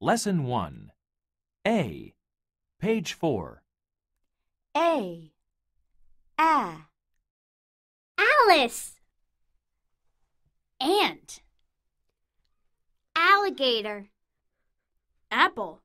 Lesson 1. A. Page 4. A. A. Alice. Ant. Alligator. Apple.